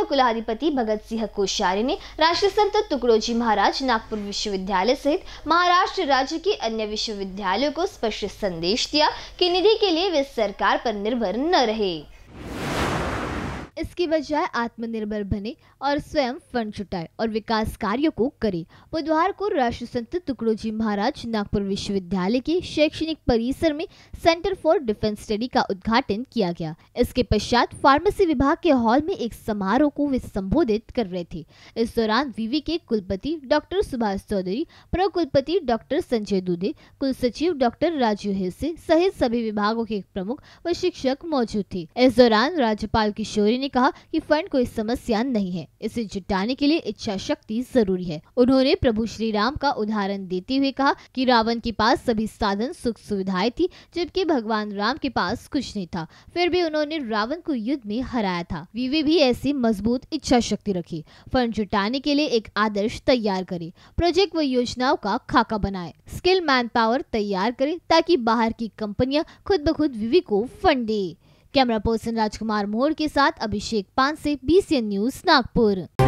पूर्व कुलाधिपति भगत सिंह कोश्यारी ने राष्ट्रीय संत टुकड़ोजी महाराज नागपुर विश्वविद्यालय सहित महाराष्ट्र राज्य के अन्य विश्वविद्यालयों को स्पष्ट संदेश दिया कि निधि के लिए वे सरकार पर निर्भर न रहे इसकी बजाय आत्मनिर्भर बने और स्वयं फंड जुटाए और विकास कार्यों को करे बुधवार को राष्ट्र संत टुकड़ो जी महाराज नागपुर विश्वविद्यालय के शैक्षणिक परिसर में सेंटर फॉर डिफेंस स्टडी का उद्घाटन किया गया इसके पश्चात फार्मेसी विभाग के हॉल में एक समारोह को वे संबोधित कर रहे थे इस दौरान वीवी के कुलपति डॉक्टर सुभाष चौधरी प्र कुलपति डॉक्टर संजय दुदे कुल सचिव डॉक्टर राजीव हिस्से सहित सभी विभागों के प्रमुख व शिक्षक मौजूद थे इस दौरान राज्यपाल किशोरी ने कहा कि फंड कोई समस्या नहीं है इसे जुटाने के लिए इच्छा शक्ति जरूरी है उन्होंने प्रभु श्री राम का उदाहरण देते हुए कहा कि रावण के पास सभी साधन सुख सुविधाएं थी जबकि भगवान राम के पास कुछ नहीं था फिर भी उन्होंने रावण को युद्ध में हराया था विवे भी ऐसी मजबूत इच्छा शक्ति रखी फंड जुटाने के लिए एक आदर्श तैयार करे प्रोजेक्ट व योजनाओं का खाका बनाए स्किल मैन पावर तैयार करे ताकि बाहर की कंपनियां खुद ब खुद विवी को फंड दे कैमरा पर्सन राजकुमार मोड़ के साथ Abhishek B C BCN news Nagpur